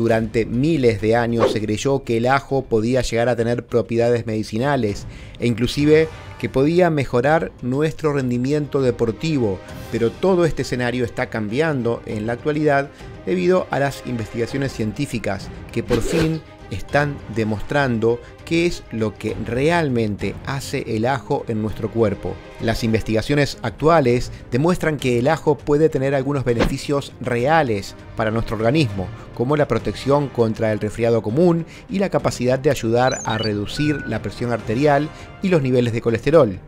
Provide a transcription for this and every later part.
Durante miles de años se creyó que el ajo podía llegar a tener propiedades medicinales e inclusive que podía mejorar nuestro rendimiento deportivo, pero todo este escenario está cambiando en la actualidad debido a las investigaciones científicas que por fin están demostrando qué es lo que realmente hace el ajo en nuestro cuerpo. Las investigaciones actuales demuestran que el ajo puede tener algunos beneficios reales para nuestro organismo, como la protección contra el resfriado común y la capacidad de ayudar a reducir la presión arterial y los niveles de colesterol.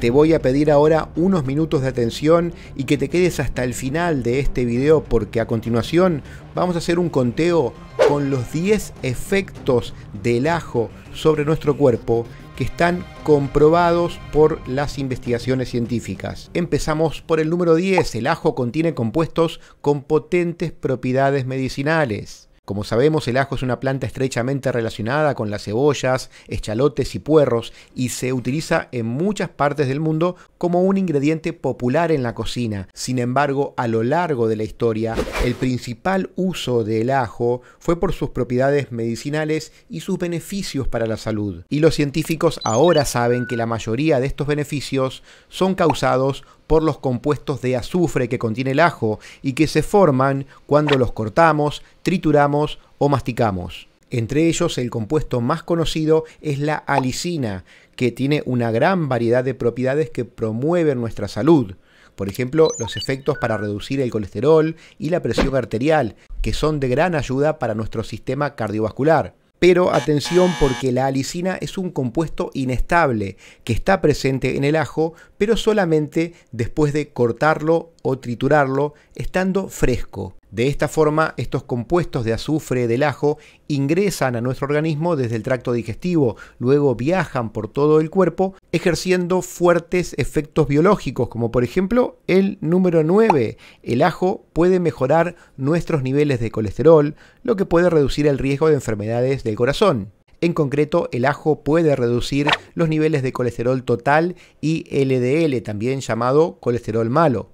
Te voy a pedir ahora unos minutos de atención y que te quedes hasta el final de este video porque a continuación vamos a hacer un conteo con los 10 efectos del ajo sobre nuestro cuerpo que están comprobados por las investigaciones científicas. Empezamos por el número 10. El ajo contiene compuestos con potentes propiedades medicinales. Como sabemos, el ajo es una planta estrechamente relacionada con las cebollas, eschalotes y puerros y se utiliza en muchas partes del mundo como un ingrediente popular en la cocina. Sin embargo, a lo largo de la historia, el principal uso del ajo fue por sus propiedades medicinales y sus beneficios para la salud. Y los científicos ahora saben que la mayoría de estos beneficios son causados por los compuestos de azufre que contiene el ajo y que se forman cuando los cortamos, trituramos o masticamos. Entre ellos el compuesto más conocido es la alicina, que tiene una gran variedad de propiedades que promueven nuestra salud. Por ejemplo, los efectos para reducir el colesterol y la presión arterial, que son de gran ayuda para nuestro sistema cardiovascular. Pero atención porque la alicina es un compuesto inestable que está presente en el ajo, pero solamente después de cortarlo o triturarlo, estando fresco. De esta forma, estos compuestos de azufre del ajo ingresan a nuestro organismo desde el tracto digestivo, luego viajan por todo el cuerpo ejerciendo fuertes efectos biológicos, como por ejemplo el número 9. El ajo puede mejorar nuestros niveles de colesterol, lo que puede reducir el riesgo de enfermedades del corazón. En concreto, el ajo puede reducir los niveles de colesterol total y LDL, también llamado colesterol malo.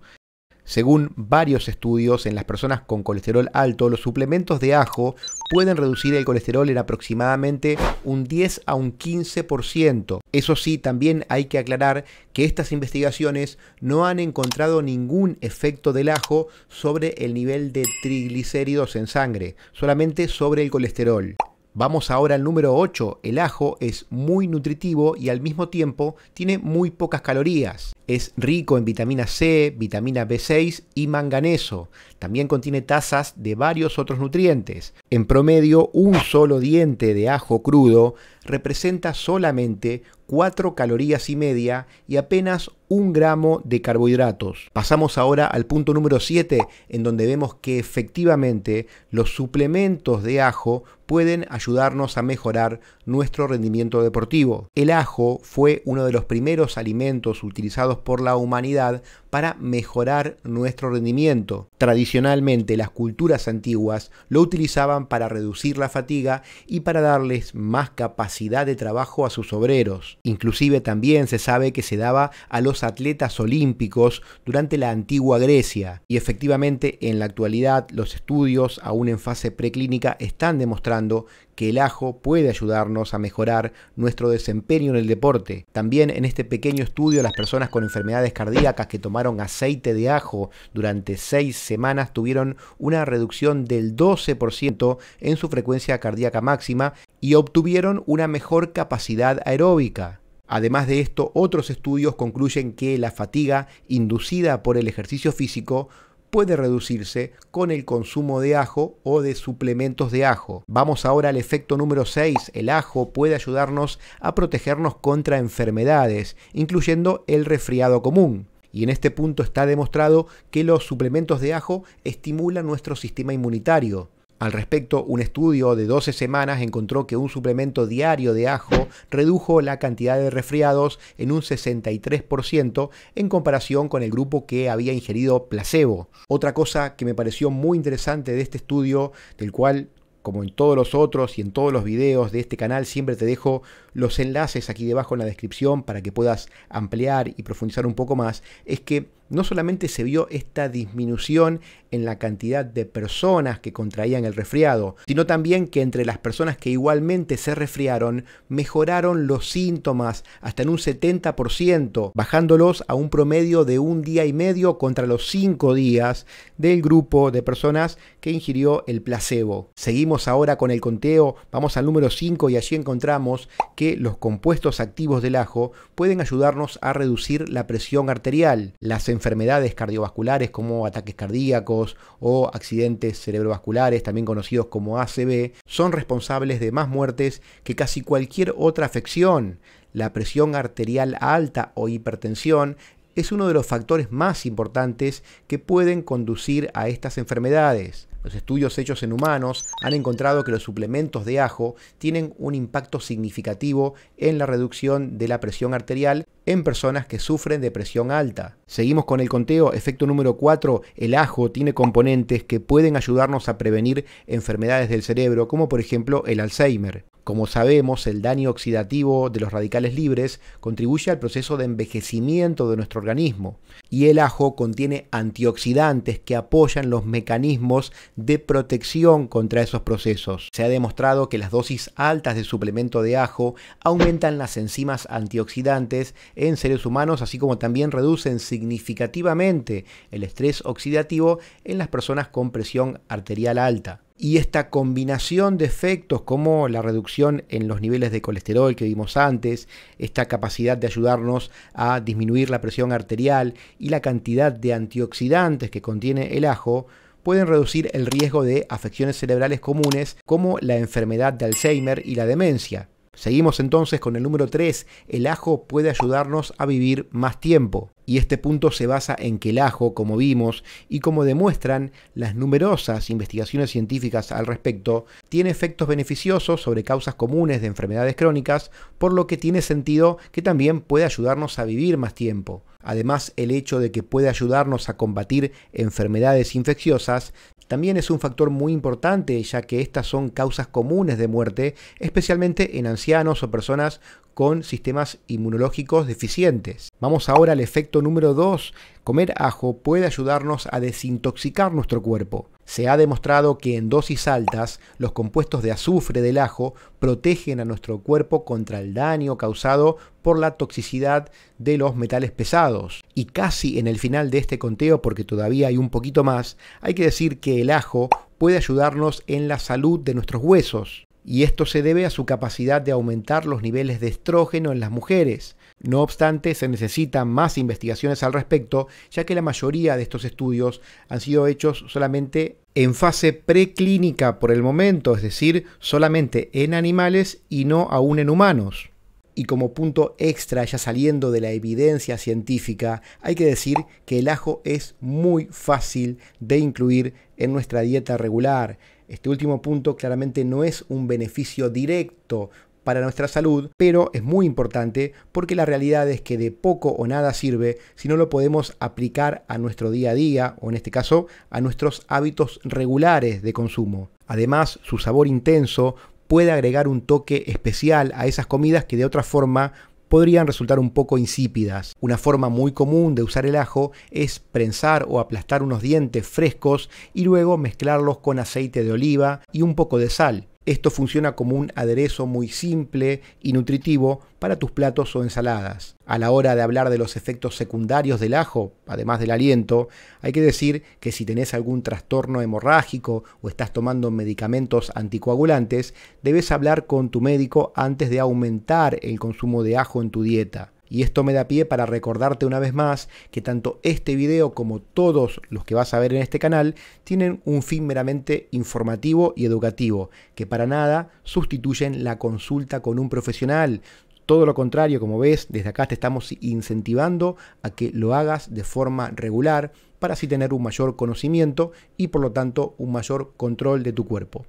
Según varios estudios en las personas con colesterol alto, los suplementos de ajo pueden reducir el colesterol en aproximadamente un 10 a un 15%. Eso sí, también hay que aclarar que estas investigaciones no han encontrado ningún efecto del ajo sobre el nivel de triglicéridos en sangre, solamente sobre el colesterol. Vamos ahora al número 8. El ajo es muy nutritivo y al mismo tiempo tiene muy pocas calorías. Es rico en vitamina C, vitamina B6 y manganeso. También contiene tazas de varios otros nutrientes. En promedio, un solo diente de ajo crudo representa solamente 4 calorías y media y apenas gramo de carbohidratos. Pasamos ahora al punto número 7, en donde vemos que efectivamente los suplementos de ajo pueden ayudarnos a mejorar nuestro rendimiento deportivo. El ajo fue uno de los primeros alimentos utilizados por la humanidad para mejorar nuestro rendimiento. Tradicionalmente las culturas antiguas lo utilizaban para reducir la fatiga y para darles más capacidad de trabajo a sus obreros. Inclusive también se sabe que se daba a los atletas olímpicos durante la antigua Grecia y efectivamente en la actualidad los estudios aún en fase preclínica están demostrando que el ajo puede ayudarnos a mejorar nuestro desempeño en el deporte. También en este pequeño estudio las personas con enfermedades cardíacas que tomaron aceite de ajo durante seis semanas tuvieron una reducción del 12% en su frecuencia cardíaca máxima y obtuvieron una mejor capacidad aeróbica. Además de esto, otros estudios concluyen que la fatiga inducida por el ejercicio físico puede reducirse con el consumo de ajo o de suplementos de ajo. Vamos ahora al efecto número 6. El ajo puede ayudarnos a protegernos contra enfermedades, incluyendo el resfriado común. Y en este punto está demostrado que los suplementos de ajo estimulan nuestro sistema inmunitario. Al respecto, un estudio de 12 semanas encontró que un suplemento diario de ajo redujo la cantidad de resfriados en un 63% en comparación con el grupo que había ingerido placebo. Otra cosa que me pareció muy interesante de este estudio, del cual como en todos los otros y en todos los videos de este canal, siempre te dejo los enlaces aquí debajo en la descripción para que puedas ampliar y profundizar un poco más, es que no solamente se vio esta disminución en la cantidad de personas que contraían el resfriado, sino también que entre las personas que igualmente se resfriaron, mejoraron los síntomas hasta en un 70%, bajándolos a un promedio de un día y medio contra los cinco días del grupo de personas que ingirió el placebo. Seguimos ahora con el conteo, vamos al número 5 y allí encontramos que los compuestos activos del ajo pueden ayudarnos a reducir la presión arterial, las enfermedades cardiovasculares como ataques cardíacos o accidentes cerebrovasculares, también conocidos como ACV, son responsables de más muertes que casi cualquier otra afección. La presión arterial alta o hipertensión es uno de los factores más importantes que pueden conducir a estas enfermedades. Los estudios hechos en humanos han encontrado que los suplementos de ajo tienen un impacto significativo en la reducción de la presión arterial en personas que sufren de presión alta. Seguimos con el conteo, efecto número 4, el ajo tiene componentes que pueden ayudarnos a prevenir enfermedades del cerebro, como por ejemplo el Alzheimer. Como sabemos, el daño oxidativo de los radicales libres contribuye al proceso de envejecimiento de nuestro organismo y el ajo contiene antioxidantes que apoyan los mecanismos de protección contra esos procesos. Se ha demostrado que las dosis altas de suplemento de ajo aumentan las enzimas antioxidantes en seres humanos, así como también reducen significativamente el estrés oxidativo en las personas con presión arterial alta. Y esta combinación de efectos como la reducción en los niveles de colesterol que vimos antes, esta capacidad de ayudarnos a disminuir la presión arterial y la cantidad de antioxidantes que contiene el ajo, pueden reducir el riesgo de afecciones cerebrales comunes como la enfermedad de Alzheimer y la demencia. Seguimos entonces con el número 3, el ajo puede ayudarnos a vivir más tiempo. Y este punto se basa en que el ajo, como vimos y como demuestran las numerosas investigaciones científicas al respecto, tiene efectos beneficiosos sobre causas comunes de enfermedades crónicas, por lo que tiene sentido que también puede ayudarnos a vivir más tiempo. Además, el hecho de que puede ayudarnos a combatir enfermedades infecciosas también es un factor muy importante ya que estas son causas comunes de muerte, especialmente en ancianos o personas con sistemas inmunológicos deficientes. Vamos ahora al efecto número 2. Comer ajo puede ayudarnos a desintoxicar nuestro cuerpo. Se ha demostrado que en dosis altas los compuestos de azufre del ajo protegen a nuestro cuerpo contra el daño causado por la toxicidad de los metales pesados. Y casi en el final de este conteo, porque todavía hay un poquito más, hay que decir que el ajo puede ayudarnos en la salud de nuestros huesos y esto se debe a su capacidad de aumentar los niveles de estrógeno en las mujeres. No obstante, se necesitan más investigaciones al respecto, ya que la mayoría de estos estudios han sido hechos solamente en fase preclínica por el momento, es decir, solamente en animales y no aún en humanos. Y como punto extra, ya saliendo de la evidencia científica, hay que decir que el ajo es muy fácil de incluir en nuestra dieta regular este último punto claramente no es un beneficio directo para nuestra salud, pero es muy importante porque la realidad es que de poco o nada sirve si no lo podemos aplicar a nuestro día a día o en este caso a nuestros hábitos regulares de consumo. Además, su sabor intenso puede agregar un toque especial a esas comidas que de otra forma podrían resultar un poco insípidas. Una forma muy común de usar el ajo es prensar o aplastar unos dientes frescos y luego mezclarlos con aceite de oliva y un poco de sal. Esto funciona como un aderezo muy simple y nutritivo para tus platos o ensaladas. A la hora de hablar de los efectos secundarios del ajo, además del aliento, hay que decir que si tenés algún trastorno hemorrágico o estás tomando medicamentos anticoagulantes, debes hablar con tu médico antes de aumentar el consumo de ajo en tu dieta. Y esto me da pie para recordarte una vez más que tanto este video como todos los que vas a ver en este canal tienen un fin meramente informativo y educativo, que para nada sustituyen la consulta con un profesional, todo lo contrario, como ves, desde acá te estamos incentivando a que lo hagas de forma regular para así tener un mayor conocimiento y por lo tanto un mayor control de tu cuerpo.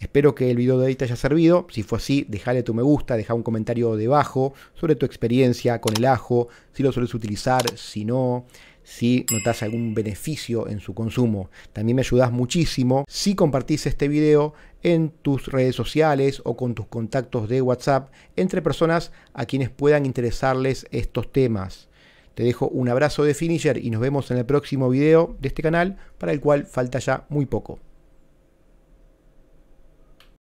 Espero que el video de hoy te haya servido. Si fue así, déjale tu me gusta, deja un comentario debajo sobre tu experiencia con el ajo, si lo sueles utilizar, si no, si notas algún beneficio en su consumo. También me ayudas muchísimo si compartís este video en tus redes sociales o con tus contactos de WhatsApp entre personas a quienes puedan interesarles estos temas. Te dejo un abrazo de Finisher y nos vemos en el próximo video de este canal para el cual falta ya muy poco.